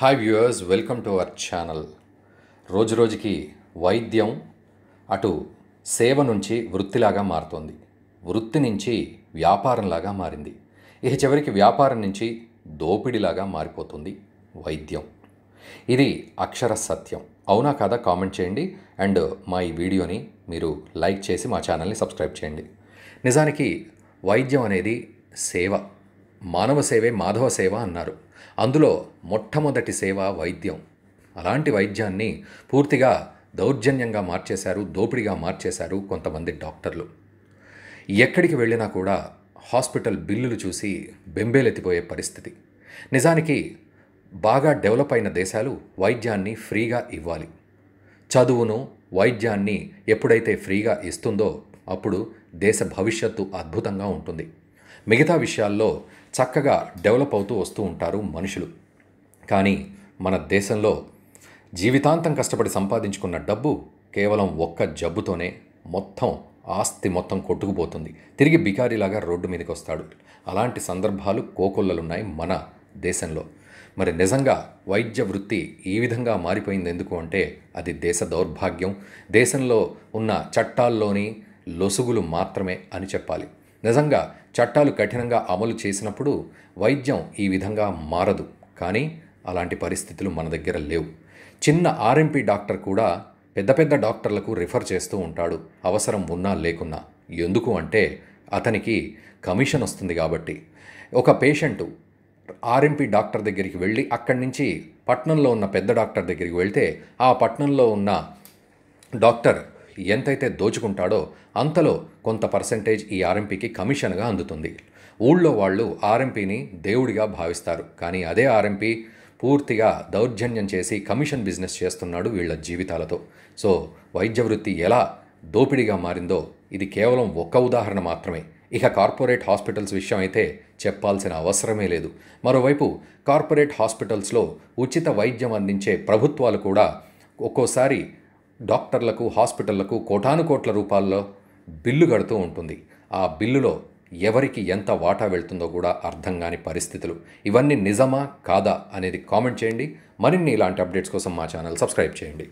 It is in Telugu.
hi viewers welcome to our channel రోజు రోజుకి వైద్యం అటు సేవ నుంచి వృత్తిలాగా మారుతోంది వృత్తి నుంచి వ్యాపారంలాగా మారింది ఇక చివరికి వ్యాపారం నుంచి దోపిడిలాగా మారిపోతుంది వైద్యం ఇది అక్షర సత్యం అవునా కాదా కామెంట్ చేయండి అండ్ మా ఈ వీడియోని మీరు లైక్ చేసి మా ఛానల్ని సబ్స్క్రైబ్ చేయండి నిజానికి వైద్యం అనేది సేవ మానవ సేవే మాధవ సేవ అన్నారు అందులో మొట్టమొదటి సేవ వైద్యం అలాంటి వైద్యాన్ని పూర్తిగా దౌర్జన్యంగా మార్చేశారు దోపిడిగా మార్చేశారు కొంతమంది డాక్టర్లు ఎక్కడికి వెళ్ళినా కూడా హాస్పిటల్ బిల్లులు చూసి బెంబేలెత్తిపోయే పరిస్థితి నిజానికి బాగా డెవలప్ అయిన దేశాలు వైద్యాన్ని ఫ్రీగా ఇవ్వాలి చదువును వైద్యాన్ని ఎప్పుడైతే ఫ్రీగా ఇస్తుందో అప్పుడు దేశ భవిష్యత్తు అద్భుతంగా ఉంటుంది మిగతా విషయాల్లో చక్కగా డెవలప్ అవుతూ వస్తూ ఉంటారు మనుషులు కానీ మన దేశంలో జీవితాంతం కష్టపడి సంపాదించుకున్న డబ్బు కేవలం ఒక్క జబ్బుతోనే మొత్తం ఆస్తి మొత్తం కొట్టుకుపోతుంది తిరిగి బికారీలాగా రోడ్డు మీదకి వస్తాడు అలాంటి సందర్భాలు కోకొల్లలున్నాయి మన దేశంలో మరి నిజంగా వైద్య వృత్తి ఈ విధంగా మారిపోయింది ఎందుకు అంటే అది దేశ దౌర్భాగ్యం దేశంలో ఉన్న చట్టాల్లోని లొసుగులు మాత్రమే అని చెప్పాలి నిజంగా చట్టాలు కఠినంగా అమలు చేసినప్పుడు వైద్యం ఈ విధంగా మారదు కానీ అలాంటి పరిస్థితులు మన దగ్గర లేవు చిన్న ఆర్ఎంపీ డాక్టర్ కూడా పెద్ద పెద్ద డాక్టర్లకు రిఫర్ చేస్తూ ఉంటాడు అవసరం ఉన్నా లేకున్నా ఎందుకు అంటే అతనికి కమిషన్ వస్తుంది కాబట్టి ఒక పేషెంటు ఆర్ఎంపీ డాక్టర్ దగ్గరికి వెళ్ళి అక్కడి నుంచి పట్నంలో ఉన్న పెద్ద డాక్టర్ దగ్గరికి వెళ్తే ఆ పట్నంలో ఉన్న డాక్టర్ ఎంతైతే దోచుకుంటాడో అంతలో కొంత పర్సంటేజ్ ఈ ఆర్ఎంపీకి కమిషన్గా అందుతుంది ఊళ్ళో వాళ్ళు ఆర్ఎంపీని దేవుడిగా భావిస్తారు కానీ అదే ఆర్ఎంపీ పూర్తిగా దౌర్జన్యం చేసి కమిషన్ బిజినెస్ చేస్తున్నాడు వీళ్ళ జీవితాలతో సో వైద్య వృత్తి ఎలా దోపిడిగా మారిందో ఇది కేవలం ఒక్క ఉదాహరణ మాత్రమే ఇక కార్పొరేట్ హాస్పిటల్స్ విషయం అయితే చెప్పాల్సిన అవసరమే లేదు మరోవైపు కార్పొరేట్ హాస్పిటల్స్లో ఉచిత వైద్యం అందించే ప్రభుత్వాలు కూడా ఒక్కోసారి డాక్టర్లకు హాస్పిటళ్లకు కోటానుకోట్ల రూపాల్లో బిల్లు కడుతూ ఉంటుంది ఆ బిల్లులో ఎవరికి ఎంత వాటా వెళ్తుందో కూడా అర్థం కాని పరిస్థితులు ఇవన్నీ నిజమా కాదా అనేది కామెంట్ చేయండి మరిన్ని ఇలాంటి అప్డేట్స్ కోసం మా ఛానల్ సబ్స్క్రైబ్ చేయండి